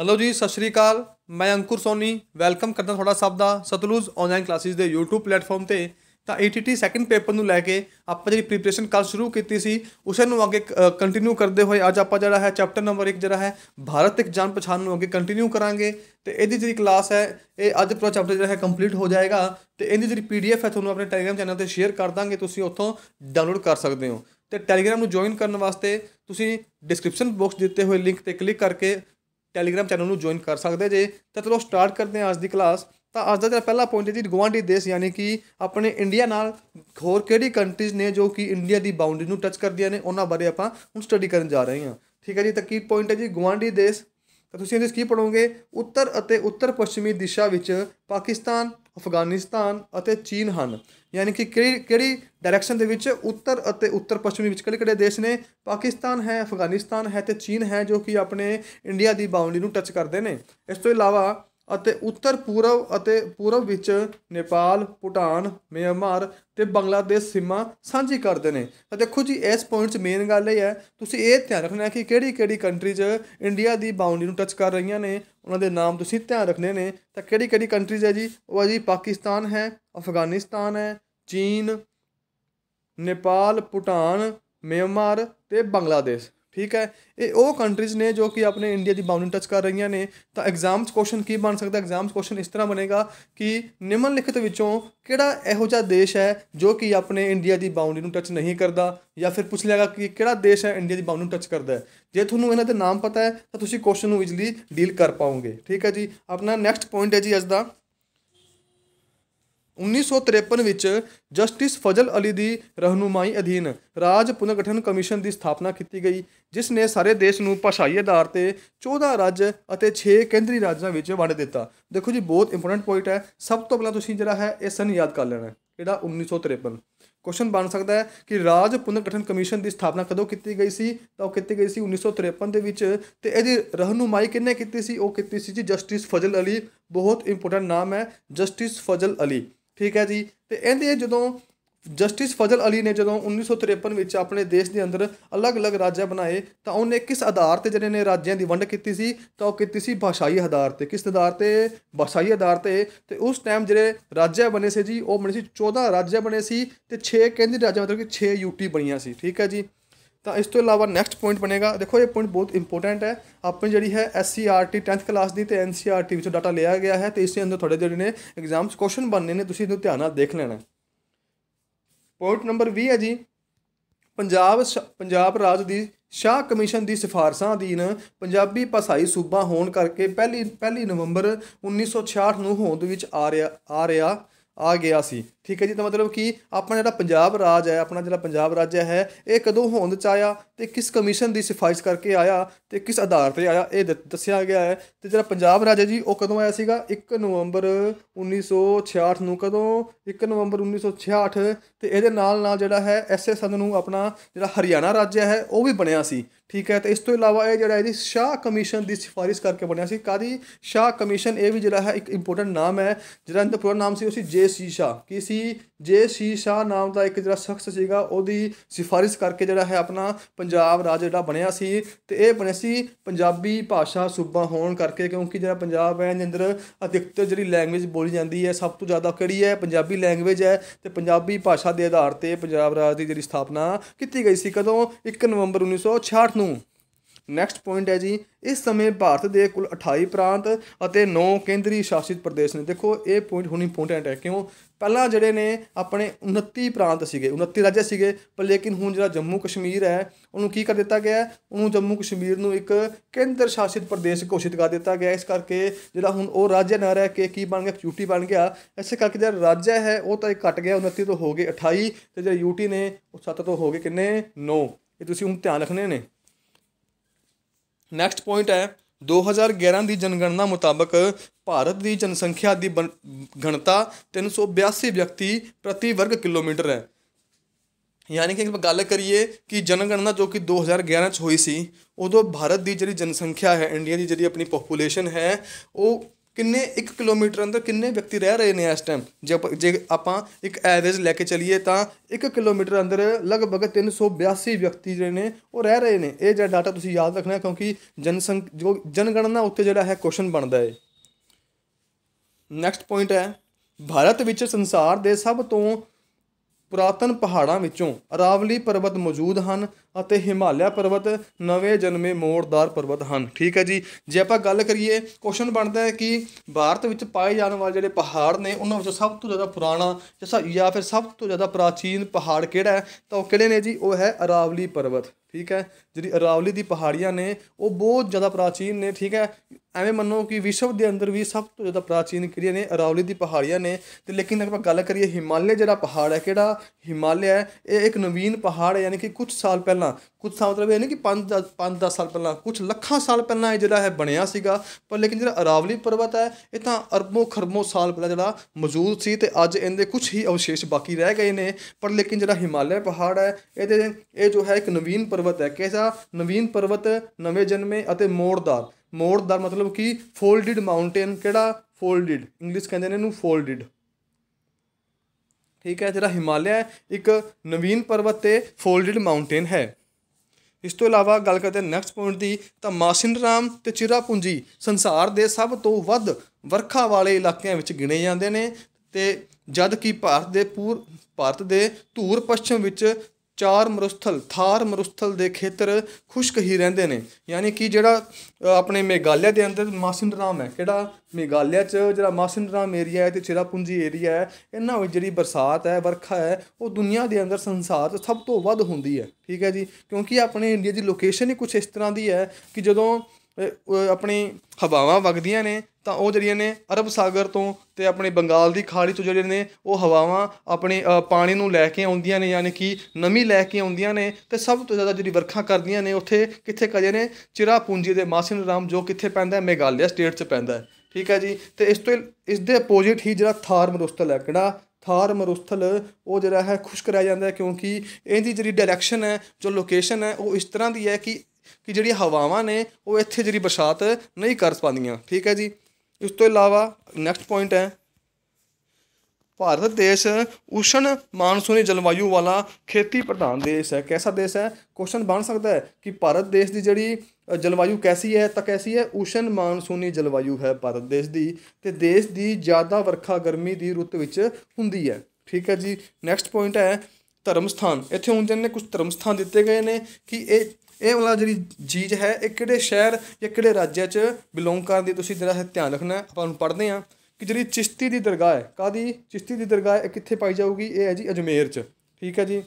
hello ਜੀ ਸਤਿ ਸ਼੍ਰੀ ਅਕਾਲ ਮੈਂ ਅੰਕੁਰ ਸੋਨੀ ਵੈਲਕਮ ਕਰਦਾ ਤੁਹਾਡਾ ਸਭ ਦਾ ਸਤਲੂਜ ਆਨਲਾਈਨ ਕਲਾਸਿਸ ਦੇ YouTube ਪਲੇਟਫਾਰਮ ਤੇ ਤਾਂ ATT ਸੈਕੰਡ ਪੇਪਰ ਨੂੰ ਲੈ ਕੇ ਆਪਾਂ ਜਿਹੜੀ ਪ੍ਰੀਪਰੇਸ਼ਨ ਕੱਲ ਸ਼ੁਰੂ ਕੀਤੀ ਸੀ ਉਸੇ ਨੂੰ ਅੱਗੇ ਕੰਟੀਨਿਊ ਕਰਦੇ ਹੋਏ ਅੱਜ ਆਪਾਂ ਜਿਹੜਾ ਹੈ ਚੈਪਟਰ ਨੰਬਰ 1 ਜਿਹੜਾ ਹੈ ਭਾਰਤ ਇੱਕ ਜਾਣ ਪਛਾਣ ਨੂੰ ਅੱਗੇ ਕੰਟੀਨਿਊ ਕਰਾਂਗੇ ਤੇ ਇਹਦੀ ਜਿਹੜੀ ਕਲਾਸ ਹੈ ਇਹ ਅੱਜ ਪੂਰਾ ਚੈਪਟਰ ਜਿਹੜਾ ਹੈ ਕੰਪਲੀਟ ਹੋ ਜਾਏਗਾ ਤੇ ਇਹਦੀ ਜਿਹੜੀ PDF ਹੈ ਤੁਹਾਨੂੰ ਆਪਣੇ Telegram ਚੈਨਲ ਤੇ ਸ਼ੇਅਰ ਕਰ ਦਾਂਗੇ ਤੁਸੀਂ ਉੱਥੋਂ ਡਾਊਨਲੋਡ ਕਰ ਸਕਦੇ ਹੋ ਤੇ ਟੈਲੀਗ੍ਰਾਮ ਨੂੰ ਜੁਆਇਨ ਕਰਨ ਵਾਸਤੇ ਤੁਸੀਂ ਡਿਸਕ੍ਰਿਪਸ਼ਨ ਬਾਕਸ ਦਿੱਤੇ ਹੋਏ ਲਿੰਕ ਤੇ ਕਲਿੱਕ ਕਰਕੇ ਟੈਲੀਗ੍ਰam ਚੈਨਲ ਨੂੰ ਜੁਆਇਨ ਕਰ ਸਕਦੇ ਜੇ ਤਾਂ ਚਲੋ ਸਟਾਰਟ ਕਰਦੇ ਹਾਂ ਅੱਜ ਦੀ ਕਲਾਸ ਤਾਂ ਅੱਜ ਦਾ ਜਿਹੜਾ ਪਹਿਲਾ ਪੁਆਇੰਟ ਹੈ ਜੀ ਗਵਾਂਢੀ ਦੇਸ਼ ਯਾਨੀ ਕਿ ਆਪਣੇ ਇੰਡੀਆ ਨਾਲ ਹੋਰ ਕਿਹੜੀ ਕੰਟਰੀਜ਼ ਨੇ ਜੋ ਕਿ ਇੰਡੀਆ ਦੀ ਬਾਉਂਡਰੀ ਨੂੰ ਟੱਚ ਕਰਦੀਆਂ ਨੇ ਉਹਨਾਂ ਬਾਰੇ ਆਪਾਂ ਹੁਣ ਸਟੱਡੀ ਕਰਨ ਜਾ ਰਹੇ ਹਾਂ ਠੀਕ ਹੈ ਜੀ ਤਾਂ ਕੀ ਪੁਆਇੰਟ ਹੈ ਜੀ ਗਵਾਂਢੀ ਦੇਸ਼ ਤਾਂ ਤੁਸੀਂ ਇਹਦੇ ਕੀ ਪੜੋਗੇ ਉੱਤਰ ਅਤੇ ਉੱਤਰ ਪੱਛਮੀ ਦਿਸ਼ਾ ਵਿੱਚ ਪਾਕਿਸਤਾਨ ਅਫਗਾਨਿਸਤਾਨ ਅਤੇ ਚੀਨ ਹਨ ਯਾਨੀ ਕਿ ਕਿਹੜੀ ਕਿਹੜੀ ਡਾਇਰੈਕਸ਼ਨ ਦੇ ਵਿੱਚ ਉੱਤਰ ਅਤੇ ਉੱਤਰ ਪੱਛਮੀ ਵਿੱਚ ਕਿਹੜੇ ਕਿਹੜੇ ਦੇਸ਼ ਨੇ ਪਾਕਿਸਤਾਨ ਹੈ ਅਫਗਾਨਿਸਤਾਨ ਹੈ ਤੇ ਚੀਨ ਹੈ ਜੋ ਕਿ ਆਪਣੇ ਇੰਡੀਆ ਦੀ ਬਾਉਂਡਰੀ ਨੂੰ ਟੱਚ ਕਰਦੇ ਨੇ ਇਸ ਤੋਂ ਇਲਾਵਾ ਅਤੇ ਉੱਤਰ ਪੂਰਬ ਅਤੇ ਪੂਰਬ ਵਿੱਚ ਨੇਪਾਲ ਭੂਟਾਨ ਮਿਆਂਮਾਰ ਤੇ ਬੰਗਲਾਦੇਸ਼ ਸੀਮਾ ਸਾਂਝੀ ਕਰਦੇ ਨੇ ਤਾਂ ਦੇਖੋ ਜੀ ਇਸ ਪੁਆਇੰਟ 'ਚ ਮੇਨ ਗੱਲ ਇਹ ਹੈ ਤੁਸੀਂ ਇਹ ਧਿਆਨ ਰੱਖਣਾ ਹੈ ਕਿ ਕਿਹੜੀ ਕਿਹੜੀ ਕੰਟਰੀ 'ਚ ਇੰਡੀਆ ਦੀ ਬਾਉਂਡਰੀ ਨੂੰ ਟੱਚ ਕਰ ਰਹੀਆਂ ਨੇ ਉਹਨਾਂ ਦੇ ਨਾਮ ਤੁਸੀਂ ਧਿਆਨ ਰੱਖਣੇ ਨੇ ਤਾਂ ਕਿਹੜੀ ਕਿਹੜੀ ਕੰਟਰੀਜ਼ ਹੈ ਜੀ ਉਹ ਹੈ ਜੀ ਪਾਕਿਸਤਾਨ ਹੈ ਅਫਗਾਨਿਸਤਾਨ ਹੈ ਚੀਨ ਨੇਪਾਲ ਭੂਟਾਨ ਮਿਆਂਮਾਰ ਤੇ ਬੰਗਲਾਦੇਸ਼ ਠੀਕ ਹੈ ਇਹ ਉਹ ਕੰਟਰੀਜ਼ ਨੇ ਜੋ ਕਿ ਆਪਣੇ ਇੰਡੀਆ ਦੀ ਬਾਉਂਡਰੀ ਟੱਚ ਕਰ ਰਹੀਆਂ ਨੇ ਤਾਂ ਐਗਜ਼ਾਮਸ ਕੁਐਸਚਨ ਕੀ ਬਣ ਸਕਦਾ ਐਗਜ਼ਾਮਸ ਕੁਐਸਚਨ ਇਸ ਤਰ੍ਹਾਂ ਬਣੇਗਾ ਕਿ ਨਿਮਨ ਲਿਖਤ ਵਿੱਚੋਂ ਕਿਹੜਾ ਇਹੋ ਜਿਹਾ ਦੇਸ਼ ਹੈ ਜੋ ਕਿ ਆਪਣੇ ਇੰਡੀਆ ਦੀ ਬਾਉਂਡਰੀ ਨੂੰ ਟੱਚ ਨਹੀਂ ਕਰਦਾ ਜਾਂ ਫਿਰ ਪੁੱਛ ਲਿਆਗਾ ਕਿ ਕਿਹੜਾ ਦੇਸ਼ ਹੈ ਇੰਡੀਆ ਦੀ ਬਾਉਂਡਰੀ ਨੂੰ ਟੱਚ ਕਰਦਾ ਹੈ ਜੇ ਤੁਹਾਨੂੰ ਇਹਨਾਂ ਦੇ ਨਾਮ ਪਤਾ ਹੈ ਤਾਂ ਤੁਸੀਂ ਕੁਐਸਚਨ ਨੂੰ ਈਜ਼ੀਲੀ ਡੀਲ ਕਰ ਪਾਓਗੇ ਠੀਕ ਹੈ ਜੀ ਆਪਣਾ ਨੈਕਸਟ ਪੁਆਇੰਟ ਹੈ ਜੀ ਅੱਜ ਦਾ 1953 ਵਿੱਚ ਜਸਟਿਸ ਫਜ਼ਲ ਅਲੀ ਦੀ ਰਹਿਨੁਮਾਈ ਅਧੀਨ ਰਾਜ ਪੁਨਰਗਠਨ ਕਮਿਸ਼ਨ ਦੀ ਸਥਾਪਨਾ ਕੀਤੀ ਗਈ ਜਿਸ ਨੇ ਸਾਰੇ ਦੇਸ਼ ਨੂੰ ਭਾਸ਼ਾਈ ਆਧਾਰ ਤੇ 14 ਰਾਜ ਅਤੇ 6 ਕੇਂਦਰੀ ਰਾਜਾਂ ਵਿੱਚ ਵੰਡ ਦਿੱਤਾ ਦੇਖੋ ਜੀ ਬਹੁਤ ਇੰਪੋਰਟੈਂਟ ਪੁਆਇੰਟ ਹੈ ਸਭ ਤੋਂ ਪਹਿਲਾਂ ਤੁਸੀਂ ਜਿਹੜਾ ਹੈ ਇਹ ਸਨ ਯਾਦ ਕਰ ਲੈਣਾ ਕਿਹੜਾ 1953 ਕੁਐਸਚਨ ਬਣ ਸਕਦਾ ਹੈ ਕਿ ਰਾਜ ਪੁਨਰਗਠਨ ਕਮਿਸ਼ਨ ਦੀ ਸਥਾਪਨਾ ਕਦੋਂ ਕੀਤੀ ਗਈ ਸੀ ਤਾਂ ਉਹ ਕੀਤੀ ਗਈ ਸੀ 1953 ਦੇ ਵਿੱਚ ਤੇ ਇਹਦੀ ਰਹਿਨੁਮਾਈ ਕਿੰਨੇ ਕੀਤੀ ਸੀ ਉਹ ਕੀਤੀ ਸੀ ਜੀ ਜਸਟਿਸ ਫਜ਼ਲ ਅਲੀ ਬਹੁਤ ਇੰਪੋਰਟੈਂਟ ਨਾਮ ਹੈ ਜਸਟਿਸ ਫਜ਼ਲ ਅਲੀ ਠੀਕ ਹੈ ਜੀ ਤੇ ਇਹਦੇ ਜਦੋਂ ਜਸਟਿਸ ਫਜ਼ਲ ਅਲੀ ਨੇ ਜਦੋਂ 1953 ਵਿੱਚ ਆਪਣੇ ਦੇਸ਼ ਦੇ ਅੰਦਰ ਅਲੱਗ-ਅਲੱਗ ਰਾਜ ਬਣਾਏ ਤਾਂ ਉਹਨੇ ਕਿਸ ਆਧਾਰ ਤੇ ਜਿਹੜੇ ਨੇ ਰਾਜਿਆਂ ਦੀ ਵੰਡ ਕੀਤੀ ਸੀ ਤਾਂ ਉਹ ਕੀਤੀ ਸੀ ਭਾਸ਼ਾਈ ਆਧਾਰ ਤੇ ਕਿਸ ਆਧਾਰ ਤੇ ਭਾਸ਼ਾਈ ਆਧਾਰ ਤੇ ਤੇ ਉਸ ਟਾਈਮ ਜਿਹੜੇ ਰਾਜ ਬਣੇ ਸੀ ਜੀ ਉਹ ਬਣੇ ਸੀ 14 ਰਾਜ ਬਣੇ ਸੀ ਤੇ 6 ਕੇਂਦਰੀ ਰਾਜ ਮਤਲਬ ਕਿ 6 ਯੂਟੀ ਬਣੀਆਂ ਸੀ ਠੀਕ ਹੈ ਜੀ ਤਾਂ ਇਸ ਤੋਂ ਇਲਾਵਾ ਨੈਕਸਟ ਪੁਆਇੰਟ ਬਣੇਗਾ ਦੇਖੋ ਇਹ ਪੁਆਇੰਟ ਬਹੁਤ ਇੰਪੋਰਟੈਂਟ ਹੈ ਆਪਾਂ ਜਿਹੜੀ ਹੈ ਐਸਸੀਆਰਟੀ 10th ਕਲਾਸ ਦੀ ਤੇ ਐਨਸੀਆਰਟੀ e ਵਿੱਚੋਂ ਡਾਟਾ ਲਿਆ ਗਿਆ ਹੈ ਤੇ ਇਸ ਦੇ ਅੰਦਰ ਤੁਹਾਡੇ ਜਿਹੜੇ ਨੇ ਐਗਜ਼ਾਮਸ ਕੁਐਸਚਨ ਬਣਨੇ ਨੇ ਤੁਸੀਂ ਇਹਨੂੰ ਧਿਆਨ ਨਾਲ ਦੇਖ ਲੈਣਾ ਪੁਆਇੰਟ ਨੰਬਰ 20 ਹੈ ਜੀ ਪੰਜਾਬ ਪੰਜਾਬ ਰਾਜ ਦੀ ਸ਼ਾਹ ਕਮਿਸ਼ਨ ਦੀ ਸਿਫਾਰਸ਼ਾਂ ਅਧੀਨ ਪੰਜਾਬੀ ਭਾਸ਼ਾਈ ਸੂਬਾ ਹੋਣ ਕਰਕੇ ਪਹਿਲੀ ਪਹਿਲੀ ਨਵੰਬਰ 1966 ਨੂੰ ਹੋਂਦ ਵਿੱਚ ਆ ਰਿਹਾ ਆ ਰਿਹਾ ਆ ਗਿਆ ਸੀ ਠੀਕ ਹੈ ਜੀ ਤਾਂ ਮਤਲਬ ਕਿ ਆਪਣਾ ਜਿਹੜਾ ਪੰਜਾਬ ਰਾਜ ਹੈ ਆਪਣਾ ਜਿਹੜਾ ਪੰਜਾਬ ਰਾਜ ਹੈ ਇਹ ਕਦੋਂ ਹੋਂਦ ਚ ਆਇਆ ਤੇ ਕਿਸ ਕਮਿਸ਼ਨ ਦੀ ਸਿਫਾਰਿਸ਼ ਕਰਕੇ ਆਇਆ ਤੇ ਕਿਸ ਆਧਾਰ ਤੇ ਆਇਆ ਇਹ ਦੱਸਿਆ ਗਿਆ ਹੈ ਤੇ ਜਿਹੜਾ ਪੰਜਾਬ ਰਾਜ ਹੈ ਜੀ ਉਹ ਕਦੋਂ ਆਇਆ ਸੀਗਾ 1 ਨਵੰਬਰ 1966 ਨੂੰ ਕਦੋਂ 1 ਨਵੰਬਰ 1966 ਤੇ ਇਹਦੇ ਨਾਲ ਨਾਲ ਜਿਹੜਾ ਹੈ ਐਸਏ ਸੰਧ ਨੂੰ ਆਪਣਾ ਜਿਹੜਾ ਹਰਿਆਣਾ ਰਾਜ ਹੈ ਉਹ ਵੀ ਬਣਿਆ ਸੀ ਠੀਕ ਹੈ ਤੇ ਇਸ ਤੋਂ ਇਲਾਵਾ ਇਹ ਜਿਹੜਾ ਇਹਦੀ ਸ਼ਾਹ ਕਮਿਸ਼ਨ ਦੀ ਸਿਫਾਰਿਸ਼ ਕਰਕੇ ਬਣਿਆ ਸੀ ਕਾਦੀ ਸ਼ਾਹ ਕਮਿਸ਼ਨ ਇਹ ਵੀ ਜਿਹੜਾ ਹੈ ਇੱਕ ਇੰਪੋਰਟੈਂਟ ਨਾਮ ਹੈ ਜਿਹੜਾ ਇਹਦਾ ਪੂਰਾ ਨਾਮ ਸੀ ਉਸੇ ਜੇ ਸੀ ਸ਼ਾਹ ਕੀ ਸੀ ਜੇ ਸੀ ਸ਼ਾਹ ਨਾਮ ਦਾ ਇੱਕ ਜਿਹੜਾ ਸ਼ਖਸ ਸੀਗਾ ਉਹਦੀ ਸਿਫਾਰਿਸ਼ ਕਰਕੇ ਜਿਹੜਾ ਹੈ ਆਪਣਾ ਪੰਜਾਬ ਰਾਜ ਜਿਹੜਾ ਬਣਿਆ ਸੀ ਤੇ ਇਹ ਬਣਿਆ ਸੀ ਪੰਜਾਬੀ ਭਾਸ਼ਾ ਸੂਬਾ ਹੋਣ ਕਰਕੇ ਕਿਉਂਕਿ ਜਿਹੜਾ ਪੰਜਾਬ ਹੈ ਇਹਦੇ ਅੰਦਰ ਅਧਿਕਤਰ ਜਿਹੜੀ ਲੈਂਗੁਏਜ ਬੋਲੀ ਜਾਂਦੀ ਹੈ ਸਭ ਤੋਂ ਜ਼ਿਆਦਾ ਕਿਹੜੀ ਹੈ ਪੰਜਾਬੀ ਲੈਂਗੁਏਜ ਹੈ ਤੇ ਪੰਜਾਬੀ ਭਾਸ਼ਾ ਦੇ ਆਧਾਰ ਤੇ ਪੰਜਾਬ ਰਾਜ ਦੀ ਜਿਹੜੀ ਸਥਾਪਨਾ ਕੀਤੀ ਗਈ ਸੀ ਕਦੋਂ 1 ਨਵੰਬਰ 1966 ਨੂੰ ਨੈਕਸਟ ਪੁਆਇੰਟ ਹੈ ਜੀ ਇਸ ਸਮੇਂ ਭਾਰਤ ਦੇ ਕੁੱਲ 28 ਪ੍ਰਾਂਤ ਅਤੇ 9 ਕੇਂਦਰੀ ਸ਼ਾਸਿਤ ਪ੍ਰਦੇਸ਼ ਨੇ ਦੇਖੋ ਇਹ ਪੁਆਇੰਟ ਹੁਣੀ ਇੰਪੋਰਟੈਂਟ ਹੈ ਕਿਉਂ ਪਹਿਲਾਂ ਜਿਹੜੇ ਨੇ ਆਪਣੇ 29 ਪ੍ਰਾਂਤ ਸੀਗੇ 29 ਰਾਜ ਸੀਗੇ ਪਰ ਲੇਕਿਨ ਹੁਣ ਜਿਹੜਾ ਜੰਮੂ ਕਸ਼ਮੀਰ ਹੈ ਉਹਨੂੰ ਕੀ ਕਰ ਦਿੱਤਾ ਗਿਆ ਉਹਨੂੰ ਜੰਮੂ ਕਸ਼ਮੀਰ ਨੂੰ ਇੱਕ ਕੇਂਦਰ ਸ਼ਾਸਿਤ ਪ੍ਰਦੇਸ਼ ਘੋਸ਼ਿਤ ਕਰ ਦਿੱਤਾ ਗਿਆ ਇਸ ਕਰਕੇ ਜਿਹੜਾ ਹੁਣ ਉਹ ਰਾਜ ਨਾ ਰਹਿ ਕੇ ਕੀ ਬਣ ਗਿਆ ਯੂਟੀ ਬਣ ਗਿਆ ਐਸੇ ਕਰਕੇ ਜਿਹੜਾ ਰਾਜ ਹੈ ਉਹ ਤਾਂ ਇੱਕ ਘਟ ਗਿਆ 29 ਤੋਂ ਹੋ ਗਏ 28 ਤੇ ਜਿਹੜਾ ਯੂਟੀ ਨੇ ਉਹ 7 ਤੋਂ ਹੋ ਗਏ ਕਿੰਨੇ 9 ਇਹ ਤੁਸੀਂ ਹੁਣ ਧਿਆਨ ਰੱਖਣੇ ਨੇ ਨੈਕਸਟ ਪੁਆਇੰਟ ਹੈ 2011 ਦੀ ਜਨਗਣਨਾ ਮੁਤਾਬਕ ਭਾਰਤ ਦੀ ਜਨਸੰਖਿਆ ਦੀ ਗਣਤਾ 382 ਵਿਅਕਤੀ ਪ੍ਰਤੀ ਵਰਗ ਕਿਲੋਮੀਟਰ ਹੈ ਯਾਨੀ ਕਿ ਅਗਰ ਗੱਲ ਕਰੀਏ ਕਿ ਜਨਗਣਨਾ ਜੋ ਕਿ 2011 ਚ ਹੋਈ ਸੀ ਉਦੋਂ ਭਾਰਤ ਦੀ ਜਿਹੜੀ ਜਨਸੰਖਿਆ ਹੈ ਇੰਡੀਆ ਦੀ ਜਿਹੜੀ ਆਪਣੀ ਪੋਪੂਲੇਸ਼ਨ ਹੈ ਉਹ ਕਿੰਨੇ 1 ਕਿਲੋਮੀਟਰ ਅੰਦਰ ਕਿੰਨੇ ਵਿਅਕਤੀ ਰਹਿ ਰਹੇ ਨੇ ਇਸ ਟਾਈਮ ਜੇ ਜੇ ਆਪਾਂ ਇੱਕ ਐਵਰੇਜ ਲੈ ਕੇ ਚੱਲੀਏ ਤਾਂ 1 ਕਿਲੋਮੀਟਰ ਅੰਦਰ ਲਗਭਗ 382 ਵਿਅਕਤੀ ਜਿਹੜੇ ਨੇ ਉਹ ਰਹਿ ਰਹੇ ਨੇ ਇਹ ਜਿਹੜਾ ਡਾਟਾ ਤੁਸੀਂ ਯਾਦ ਰੱਖਣਾ ਕਿਉਂਕਿ ਜਨਸੰਖ ਜੋ ਜਨਗਣਨਾ ਉੱਤੇ ਜਿਹੜਾ ਹੈ ਕੁਐਸਚਨ ਬਣਦਾ ਹੈ ਨੈਕਸਟ ਪੁਆਇੰਟ ਹੈ ਭਾਰਤ ਵਿੱਚ ਸੰਸਾਰ ਦੇ ਸਭ ਤੋਂ ਪੁਰਾਤਨ ਪਹਾੜਾਂ ਵਿੱਚੋਂ ਅਰਾਵਲੀ ਪਰਬਤ ਮੌਜੂਦ ਹਨ ਅਤੇ ਹਿਮਾਲਿਆ ਪਰਬਤ ਨਵੇਂ ਜਨਮੇ ਮੋੜਦਾਰ ਪਰਬਤ ਹਨ ਠੀਕ ਹੈ ਜੀ ਜੇ ਆਪਾਂ ਗੱਲ ਕਰੀਏ ਕੁਐਸਚਨ ਬਣਦਾ ਹੈ ਕਿ ਭਾਰਤ ਵਿੱਚ ਪਾਏ ਜਾਣ ਵਾਲੇ ਜਿਹੜੇ ਪਹਾੜ ਨੇ ਉਹਨਾਂ ਵਿੱਚੋਂ ਸਭ ਤੋਂ ਜ਼ਿਆਦਾ ਪੁਰਾਣਾ ਜਾਂ ਫਿਰ ਸਭ ਤੋਂ ਜ਼ਿਆਦਾ ਪ੍ਰਾਚੀਨ ਪਹਾੜ ਕਿਹੜਾ ਹੈ ਤਾਂ ਉਹ ਕਿਹੜੇ ਨੇ ਜੀ ਉਹ ਹੈ ਅਰਾਵਲੀ ਪਰਬਤ ਠੀਕ ਹੈ ਜਿਹੜੀ ਅਰਾਵਲੀ ਦੀ ਪਹਾੜੀਆਂ ਨੇ ਉਹ ਬਹੁਤ ਜ਼ਿਆਦਾ ਪ੍ਰਾਚੀਨ ਨੇ ਠੀਕ ਹੈ ਐਵੇਂ ਮੰਨੋ ਕਿ ਵਿਸ਼ਵ ਦੇ ਅੰਦਰ ਵੀ ਸਭ ਤੋਂ ਜ਼ਿਆਦਾ ਪ੍ਰਾਚੀਨ ਕਿਹੜੀਆਂ ਨੇ ਅਰਾਵਲੀ ਦੀ ਪਹਾੜੀਆਂ ਨੇ ਤੇ ਲੇਕਿਨ ਅਗਰ ਆਪਾਂ ਗੱਲ ਕਰੀਏ ਹਿਮਾਲਿਆ ਜਿਹੜਾ ਪਹਾੜ ਹੈ ਕਿਹੜਾ ਹਿਮਾਲਿਆ ਇਹ ਇੱਕ ਨਵੀਨ ਪਹਾੜ ਹੈ ਯਾਨੀ ਕਿ ਕੁਝ ਸਾਲ ਪਹਿਲਾਂ ਪਹਿਲਾਂ ਕੁਝ ਸਾਲ ਮਤਲਬ ਇਹ ਨਹੀਂ ਕਿ 5 5 10 ਸਾਲ ਪਹਿਲਾਂ ਕੁਝ ਲੱਖਾਂ ਸਾਲ ਪਹਿਲਾਂ ਇਹ ਜਿਹੜਾ ਹੈ ਬਣਿਆ ਸੀਗਾ ਪਰ ਲੇਕਿਨ ਜਿਹੜਾ ਅਰਾਵਲੀ ਪਰਬਤ ਹੈ ਇਹ ਤਾਂ ਅਰਬੋਂ ਖਰਬੋਂ ਸਾਲ ਪਹਿਲਾਂ ਜਿਹੜਾ ਮੌਜੂਦ ਸੀ ਤੇ ਅੱਜ ਇਹਦੇ ਕੁਝ ਹੀ ਅਵਸ਼ੇਸ਼ ਬਾਕੀ ਰਹਿ ਗਏ ਨੇ ਪਰ ਲੇਕਿਨ ਜਿਹੜਾ ਹਿਮਾਲਿਆ ਪਹਾੜ ਹੈ ਇਹਦੇ ਇਹ ਜੋ ਹੈ ਇੱਕ ਨਵੀਨ ਪਰਬਤ ਹੈ ਕਿਹਦਾ ਨਵੀਨ ਪਰਬਤ ਨਵੇਂ ਜਨਮੇ ਅਤੇ ਮੋੜਦਾਰ ਮੋੜਦਾਰ ਮਤਲਬ ਕਿ ਫੋਲਡਡ ਮਾਊਂਟੇਨ ਕਿਹੜਾ ਫੋਲਡਡ ਇੰਗਲਿਸ਼ ਕਹਿੰਦੇ ਨੇ ਇਹਨੂੰ ਫੋਲਡਡ ਠੀਕ ਹੈ ਜਿਹੜਾ ਹਿਮਾਲਿਆ ਹੈ ਇੱਕ ਨਵੀਨ ਪਰਬਤ ਤੇ ਫੋਲਡਡ ਮਾਊਂਟੇਨ ਹੈ ਇਸ ਤੋਂ ਇਲਾਵਾ ਗੱਲ ਕਰਦੇ ਨੈਕਸਟ ਪੁਆਇੰਟ ਦੀ ਤਾਂ ਮਾਸਿਨਰਾਮ ਤੇ ਚਿਰਾਪੁੰਜੀ ਸੰਸਾਰ ਦੇ ਸਭ ਤੋਂ ਵੱਧ ਵਰਖਾ ਵਾਲੇ ਇਲਾਕਿਆਂ ਵਿੱਚ ਗਿਣੇ ਜਾਂਦੇ ਨੇ ਤੇ ਜਦ ਕਿ ਭਾਰਤ ਦੇ ਪੂਰ ਭਾਰਤ ਦੇ ਧੂਰ ਪੱਛਮ ਵਿੱਚ ਚਾਰ ਮਰੁਸਥਲ ਥਾਰ ਮਰੁਸਥਲ ਦੇ ਖੇਤਰ ਖੁਸ਼ਕ ਹੀ ਰਹਿੰਦੇ ਨੇ ਯਾਨੀ ਕਿ ਜਿਹੜਾ ਆਪਣੇ ਮੇਗਾਲਿਆ ਦੇ ਅੰਦਰ ਮਾਸਿੰਦਰਾਮ ਹੈ ਕਿਹੜਾ ਮੇਗਾਲਿਆ ਚ ਜਿਹੜਾ ਮਾਸਿੰਦਰਾਮ ਏਰੀਆ ਹੈ ਤੇ ਚਿਰਾਪੁੰਜੀ ਏਰੀਆ ਹੈ ਇਹਨਾਂ ਵਿੱਚ ਜਿਹੜੀ ਬਰਸਾਤ ਹੈ ਵਰਖਾ ਹੈ ਉਹ ਦੁਨੀਆ ਦੇ ਅੰਦਰ ਸੰਸਾਰ ਸਭ ਤੋਂ ਵੱਧ ਹੁੰਦੀ ਹੈ ਠੀਕ ਹੈ ਜੀ ਕਿਉਂਕਿ ਆਪਣੇ ਇੰਡੀਆ ਦੀ ਲੋਕੇਸ਼ਨ ਹੀ ਕੁਝ ਇਸ ਤਰ੍ਹਾਂ ਦੀ ਹੈ ਕਿ ਜਦੋਂ ਆਪਣੀ ਹਵਾਵਾਂ ਵਗਦੀਆਂ ਨੇ ਤਾਂ ਉਹ ਜਿਹੜੀਆਂ ਨੇ ਅਰਬ ਸਾਗਰ ਤੋਂ ਤੇ ਆਪਣੇ ਬੰਗਾਲ ਦੀ ਖਾੜੀ ਤੋਂ ਜਿਹੜੀਆਂ ਨੇ ਉਹ ਹਵਾਵਾਂ ਆਪਣੇ ਪਾਣੀ ਨੂੰ ਲੈ ਕੇ ਆਉਂਦੀਆਂ ਨੇ ਯਾਨੀ ਕਿ ਨਮੀ ਲੈ ਕੇ ਆਉਂਦੀਆਂ ਨੇ ਤੇ ਸਭ ਤੋਂ ਜ਼ਿਆਦਾ ਜਿਹੜੀ ਵਰਖਾ ਕਰਦੀਆਂ ਨੇ ਉੱਥੇ ਕਿੱਥੇ ਕਜੇ ਨੇ ਚਿਰਾਪੂੰਜੀ ਦੇ ਮਾਸਿਨ ਰਾਮ ਜੋ ਕਿੱਥੇ ਪੈਂਦਾ ਹੈ ਮੇਘਾਲਿਆ ਸਟੇਟ 'ਚ ਪੈਂਦਾ ਹੈ ਠੀਕ ਹੈ ਜੀ ਤੇ ਇਸ ਤੋਂ ਇਸ ਦੇ ਅਪੋਜ਼ਿਟ ਹੀ ਜਿਹੜਾ ਥਾਰ ਮਰੁਸਥਲ ਹੈ ਕਿਹੜਾ ਥਾਰ ਮਰੁਸਥਲ ਉਹ ਜਿਹੜਾ ਹੈ ਖੁਸ਼ਕ ਰਹਿ ਜਾਂਦਾ ਕਿਉਂਕਿ ਇਹਦੀ ਜਿਹੜੀ ਡਾਇਰੈਕਸ਼ਨ ਹੈ ਜੋ ਲੋਕੇਸ਼ਨ ਹੈ ਉਹ ਇਸ ਤਰ੍ਹਾਂ ਦੀ ਹੈ ਕਿ ਕਿ ਜਿਹੜੀਆਂ ਹਵਾਵਾਂ ਨੇ ਉਹ ਇੱਥੇ ਜਿਹੜੀ ਬਰਸਾਤ ਨਹੀਂ ਕਰ ਪਾਉਂਦੀਆਂ ਠੀਕ ਹੈ ਜੀ ਇਸ ਤੋਂ ਇਲਾਵਾ ਨੈਕਸਟ ਪੁਆਇੰਟ ਹੈ ਭਾਰਤ ਦੇਸ਼ ਉਸ਼ਣ ਮਾਨਸੂਨੀ ਜਲਵਾਯੂ ਵਾਲਾ ਖੇਤੀ ਪ੍ਰਧਾਨ ਦੇਸ਼ ਹੈ ਕਿਹਦਾ ਦੇਸ਼ ਹੈ ਕੁਐਸਚਨ ਬਣ ਸਕਦਾ ਹੈ ਕਿ ਭਾਰਤ ਦੇਸ਼ ਦੀ ਜਿਹੜੀ ਜਲਵਾਯੂ ਕੈਸੀ ਹੈ ਤਾਂ ਕੈਸੀ ਹੈ ਉਸ਼ਣ ਮਾਨਸੂਨੀ ਜਲਵਾਯੂ ਹੈ ਭਾਰਤ ਦੇਸ਼ ਦੀ ਤੇ ਦੇਸ਼ ਦੀ ਜ਼ਿਆਦਾ ਵਰਖਾ ਗਰਮੀ ਦੀ ਰੁੱਤ ਵਿੱਚ ਹੁੰਦੀ ਹੈ ਠੀਕ ਹੈ ਜੀ ਨੈਕਸਟ ਪੁਆਇੰਟ ਹੈ ਧਰਮ ਸਥਾਨ ਇੱਥੇ ਹੁੰਦੇ ਨੇ ਕੁਝ ਧਰਮ ਸਥਾਨ ਦਿੱਤੇ ਗਏ ਨੇ ਕਿ ਇਹ ਇਹ ਵਾਲਾ ਜਿਹੜੀ ਚੀਜ਼ ਹੈ ਇਹ ਕਿਹੜੇ ਸ਼ਹਿਰ ਜਾਂ ਕਿਹੜੇ ਰਾਜ 'ਚ ਬਿਲੋਂਗ ਕਰਦੀ ਤੁਸੀਂ ਜਿਹੜਾ ਧਿਆਨ ਰੱਖਣਾ ਆਪਾਂ ਨੂੰ ਪੜ੍ਹਦੇ ਆ ਕਿ ਜਿਹੜੀ ਚਿਸ਼ਤੀ ਦੀ ਦਰਗਾਹ ਹੈ ਕਾਦੀ ਚਿਸ਼ਤੀ ਦੀ ਦਰਗਾਹ ਇਹ ਕਿੱਥੇ ਪਾਈ ਜਾਊਗੀ ਇਹ ਹੈ ਜੀ ਅਜਮੇਰ 'ਚ ਠੀਕ ਹੈ ਜੀ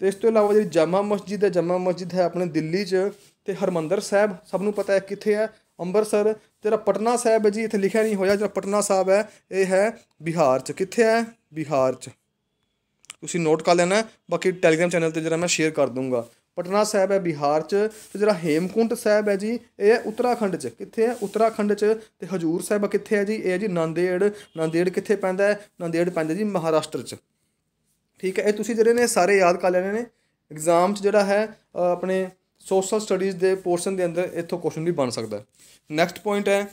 ਤੇ ਇਸ ਤੋਂ ਇਲਾਵਾ ਜਿਹੜੀ ਜਾਮਾ ਮਸਜਿਦ ਹੈ ਜਾਮਾ ਮਸਜਿਦ ਹੈ ਆਪਣੇ ਦਿੱਲੀ 'ਚ ਤੇ ਹਰਮੰਦਰ ਸਾਹਿਬ ਸਭ ਨੂੰ ਪਤਾ ਹੈ ਕਿੱਥੇ ਹੈ ਅੰਮ੍ਰਿਤਸਰ ਤੇਰਾ ਪਟਨਾ ਸਾਹਿਬ ਹੈ ਜੀ ਇੱਥੇ ਲਿਖਿਆ ਨਹੀਂ ਹੋਇਆ ਜਿਹੜਾ ਪਟਨਾ ਸਾਹਿਬ ਹੈ ਇਹ ਹੈ ਬਿਹਾਰ 'ਚ ਕਿੱਥੇ ਹੈ ਬਿਹਾਰ 'ਚ ਤੁਸੀਂ ਨੋਟ ਕਰ ਲੈਣਾ ਬਾਕੀ ਟੈਲੀਗ੍ਰਾਮ ਚੈਨਲ ਤੇ ਜਰਾ ਮੈਂ ਸ਼ੇਅਰ ਕਰ ਦੂੰਗਾ ਪਟਨਾ ਸਾਹਿਬ ਹੈ ਬਿਹਾਰ 'ਚ ਤੇ ਜਿਹੜਾ ਹੇਮਕੁੰਟ ਸਾਹਿਬ ਹੈ ਜੀ ਇਹ ਹੈ ਉੱਤਰਾਖੰਡ 'ਚ ਕਿੱਥੇ ਹੈ ਉੱਤਰਾਖੰਡ 'ਚ ਤੇ ਹਜੂਰ ਸਾਹਿਬ ਕਿੱਥੇ ਹੈ ਜੀ ਇਹ ਹੈ ਜੀ ਨੰਦੇੜ ਨੰਦੇੜ ਕਿੱਥੇ ਪੈਂਦਾ ਹੈ ਨੰਦੇੜ ਪੈਂਦਾ ਜੀ ਮਹਾਰਾਸ਼ਟਰ 'ਚ ਠੀਕ ਹੈ ਇਹ ਤੁਸੀਂ ਜਿਹੜੇ ਨੇ ਸਾਰੇ ਯਾਦ ਕਰ ਲੈਣੇ ਨੇ ਐਗਜ਼ਾਮ 'ਚ ਜਿਹੜਾ ਹੈ ਆਪਣੇ ਸੋਸ਼ਲ ਸਟੱਡੀਜ਼ ਦੇ ਪੋਰਸ਼ਨ ਦੇ ਅੰਦਰ ਇੱਥੋਂ ਕੁਐਸਚਨ ਵੀ ਬਣ ਸਕਦਾ ਹੈ ਨੈਕਸਟ ਪੁਆਇੰਟ ਹੈ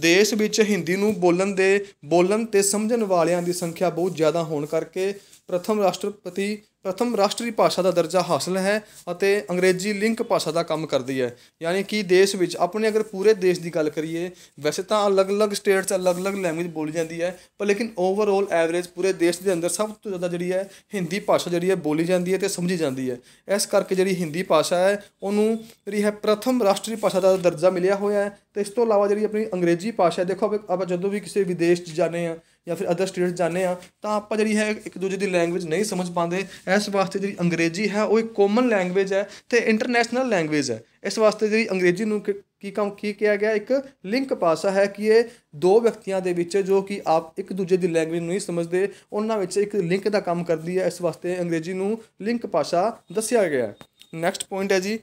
ਦੇਸ਼ ਵਿੱਚ ਹਿੰਦੀ ਨੂੰ ਬੋਲਣ ਦੇ ਬੋਲਣ ਤੇ ਸਮਝਣ ਵਾਲਿਆਂ ਦੀ ਸੰਖਿਆ ਬਹੁਤ ਜ਼ਿਆਦਾ ਹੋਣ ਕਰਕੇ ਪ੍ਰਥਮ ਰਾਸ਼ਟਰਪਤੀ ਪ੍ਰਥਮ ਰਾਸ਼ਟਰੀ ਭਾਸ਼ਾ ਦਾ ਦਰਜਾ ਹਾਸਲ ਹੈ ਅਤੇ ਅੰਗਰੇਜ਼ੀ ਲਿੰਕ ਭਾਸ਼ਾ ਦਾ ਕੰਮ ਕਰਦੀ ਹੈ ਯਾਨੀ ਕਿ ਦੇਸ਼ ਵਿੱਚ ਆਪਣੇ ਅਗਰ ਪੂਰੇ ਦੇਸ਼ ਦੀ ਗੱਲ ਕਰੀਏ ਵੈਸੇ ਤਾਂ ਅਲੱਗ-ਅਲੱਗ ਸਟੇਟਸ ਅਲੱਗ-ਅਲੱਗ ਲੈਂਗੁਏਜ ਬੋਲੀ ਜਾਂਦੀ ਹੈ ਪਰ ਲੇਕਿਨ ਓਵਰਆਲ ਐਵਰੇਜ ਪੂਰੇ ਦੇਸ਼ ਦੇ ਅੰਦਰ ਸਭ ਤੋਂ ਜ਼ਿਆਦਾ ਜਿਹੜੀ ਹੈ ਹਿੰਦੀ ਭਾਸ਼ਾ ਜਿਹੜੀ ਹੈ ਬੋਲੀ ਜਾਂਦੀ ਹੈ ਤੇ ਸਮਝੀ ਜਾਂਦੀ ਹੈ ਇਸ ਕਰਕੇ ਜਿਹੜੀ ਹਿੰਦੀ ਭਾਸ਼ਾ ਹੈ ਉਹਨੂੰ ਜਿਹੜੀ ਹੈ ਪ੍ਰਥਮ ਰਾਸ਼ਟਰੀ ਭਾਸ਼ਾ ਦਾ ਦਰਜਾ ਮਿਲਿਆ ਹੋਇਆ ਹੈ ਤੇ ਇਸ ਤੋਂ ਇਲਾਵਾ ਜਿਹੜੀ ਆਪਣੀ ਅੰਗਰੇਜ਼ੀ ਭਾਸ਼ਾ ਦੇਖੋ ਆਪਾਂ ਜਦੋਂ ਵੀ ਕਿਸੇ ਵਿਦੇਸ਼ 'ਚ ਜਾਂਦੇ ਆ ਜਾਂ ਫਿਰ ਅਦਰ ਸਟੇਟਸ ਜਾਂਦੇ ਆ ਤਾਂ ਆਪਾਂ ਜਿਹੜੀ ਹੈ ਇੱਕ ਦੂਜੇ ਦੀ ਲੈਂਗੁਏਜ ਨਹੀਂ ਸਮਝ ਪਾਉਂਦੇ ਇਸ ਵਾਸਤੇ ਜਿਹੜੀ ਅੰਗਰੇਜ਼ੀ ਹੈ ਉਹ ਇੱਕ ਕਾਮਨ ਲੈਂਗੁਏਜ ਹੈ ਤੇ ਇੰਟਰਨੈਸ਼ਨਲ ਲੈਂਗੁਏਜ ਹੈ ਇਸ ਵਾਸਤੇ ਜਿਹੜੀ ਅੰਗਰੇਜ਼ੀ ਨੂੰ ਕੀ ਕੰਮ ਕੀ ਕਿਹਾ ਗਿਆ ਇੱਕ ਲਿੰਕ ਪਾਸਾ ਹੈ ਕਿ ਇਹ ਦੋ ਵਿਅਕਤੀਆਂ ਦੇ ਵਿੱਚ ਜੋ ਕਿ ਆਪ ਇੱਕ ਦੂਜੇ ਦੀ ਲੈਂਗੁਏਜ ਨਹੀਂ ਸਮਝਦੇ ਉਹਨਾਂ ਵਿੱਚ ਇੱਕ ਲਿੰਕ ਦਾ ਕੰਮ ਕਰਦੀ ਹੈ ਇਸ ਵਾਸਤੇ ਅੰਗਰੇਜ਼ੀ ਨੂੰ ਲਿੰਕ ਭਾਸ਼ਾ ਦੱਸਿਆ ਗਿਆ ਹੈ ਨੈਕਸਟ ਪੁਆਇੰਟ ਹੈ ਜੀ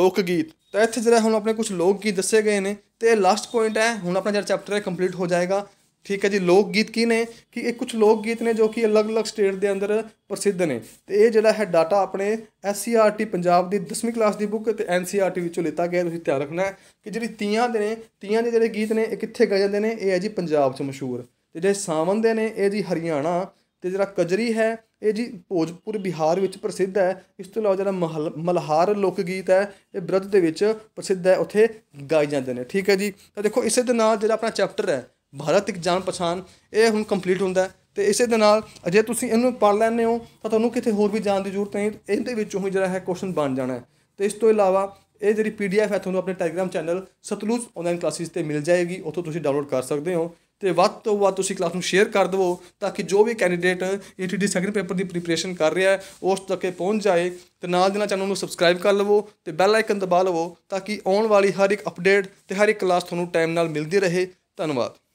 ਲੋਕ ਗੀਤ ਤਾਂ ਇੱਥੇ ਜਿਹੜਾ ਹੁਣ ਆਪਣੇ ਕੁਝ ਲੋਕ ਗੀਤ ਦੱਸੇ ਗਏ ਨੇ ਤੇ ਇਹ ਲਾਸਟ ਪੁਆਇੰਟ ਹੈ ਹੁਣ ਆਪਣਾ ਜਿਹੜਾ ਚੈਪਟਰ ਹੈ ਕੰਪਲੀਟ ਹੋ ਜਾਏਗਾ ਠੀਕ ਹੈ ਜੀ ਲੋਕ ਗੀਤ ਕੀ ਨੇ ਕਿ ਇਹ ਕੁਝ ਲੋਕ ਗੀਤ ਨੇ ਜੋ ਕਿ ਅਲੱਗ-ਅਲੱਗ ਸਟੇਟ ਦੇ ਅੰਦਰ ਪ੍ਰਸਿੱਧ ਨੇ ਤੇ ਇਹ ਜਿਹੜਾ ਹੈ ਡਾਟਾ ਆਪਣੇ ਐਸਸੀਆਰਟੀ e ਪੰਜਾਬ ਦੀ 10ਵੀਂ ਕਲਾਸ ਦੀ ਬੁੱਕ ਤੇ ਐਨਸੀਆਰਟੀ e ਵਿੱਚੋਂ ਲਿੱਤਾ ਗਿਆ ਤੁਸੀਂ ਧਿਆਨ ਰੱਖਣਾ ਹੈ ਕਿ ਜਿਹੜੀ ਤੀਆਂ ਦੇ ਨੇ ਤੀਆਂ ਦੇ ਜਿਹੜੇ ਗੀਤ ਨੇ ਇਹ ਕਿੱਥੇ ਗਾਏ ਜਾਂਦੇ ਨੇ ਇਹ ਹੈ ਜੀ ਪੰਜਾਬ 'ਚ ਮਸ਼ਹੂਰ ਤੇ ਜਿਹੜੇ ਸਾਵਨ ਦੇ ਨੇ ਇਹ ਜੀ ਹਰਿਆਣਾ ਤੇ ਜਿਹੜਾ ਕਜਰੀ ਹੈ ਇਹ ਜੀ ਭੋਜਪੁਰ ਬਿਹਾਰ ਵਿੱਚ ਪ੍ਰਸਿੱਧ ਹੈ ਇਸ ਤੋਂ ਇਲਾਵਾ ਜਿਹੜਾ ਮਲਹਾਰ ਲੋਕ ਗੀਤ ਹੈ ਇਹ ਬ੍ਰਜ ਦੇ ਵਿੱਚ ਪ੍ਰਸਿੱਧ ਹੈ ਉੱਥੇ ਗਾਏ ਜਾਂਦੇ ਨੇ ਠੀਕ ਹੈ ਜੀ ਤਾਂ ਦੇਖੋ ਇਸੇ ਦੇ ਨਾਲ ਜਿਹੜਾ ਆਪਣਾ ਚੈਪਟਰ ਹੈ ਭਾਰਤ ਇੱਕ ਜਾਣ ਪਛਾਣ ਇਹ ਹੁਣ ਕੰਪਲੀਟ ਹੁੰਦਾ ਤੇ ਇਸੇ ਦੇ ਨਾਲ ਅਜੇ ਤੁਸੀਂ ਇਹਨੂੰ ਪੜ ਲੈਣੇ ਹੋ ਤਾਂ ਤੁਹਾਨੂੰ ਕਿਤੇ ਹੋਰ ਵੀ ਜਾਣ ਦੀ ਜ਼ਰੂਰਤ ਨਹੀਂ ਇਹਦੇ ਵਿੱਚੋਂ ਹੀ ਜਿਹੜਾ ਹੈ ਕੁਐਸਚਨ ਬਣ ਜਾਣਾ ਤੇ ਇਸ ਤੋਂ ਇਲਾਵਾ ਇਹ ਜਿਹੜੀ ਪੀਡੀਐਫ ਹੈ ਤੁਹਾਨੂੰ ਆਪਣੇ Telegram channel Satluj online classes ਤੇ ਮਿਲ ਜਾਏਗੀ ਉੱਥੋਂ ਤੁਸੀਂ ਡਾਊਨਲੋਡ ਕਰ ਸਕਦੇ ਹੋ ਤੇ ਵੱਧ ਤੋਂ ਵੱਧ ਤੁਸੀਂ ਕਲਾਸ ਨੂੰ ਸ਼ੇਅਰ ਕਰ ਦਿਵੋ ਤਾਂ ਕਿ ਜੋ ਵੀ ਕੈਂਡੀਡੇਟ ਏਟੀਡੀ ਸੈਕੰਡ ਪੇਪਰ ਦੀ ਪ੍ਰੀਪਰੇਸ਼ਨ ਕਰ ਰਿਹਾ ਹੈ ਉਸ ਤੱਕ ਪਹੁੰਚ ਜਾਏ ਤੇ ਨਾਲ ਦੇ ਨਾਲ ਚੈਨਲ ਨੂੰ ਸਬਸਕ੍ਰਾਈਬ ਕਰ ਲਵੋ ਤੇ ਬੈਲ ਆਈਕਨ ਦਬਾ ਲਵੋ ਤਾਂ ਕਿ ਆਉਣ ਵਾਲੀ ਹਰ ਇੱਕ ਅਪਡੇਟ ਤੇ ਹਰ ਇੱਕ ਕਲਾਸ ਤੁਹਾਨੂੰ ਟਾਈਮ ਨਾਲ ਮਿਲਦੀ ਰਹੇ ਧੰਨਵਾਦ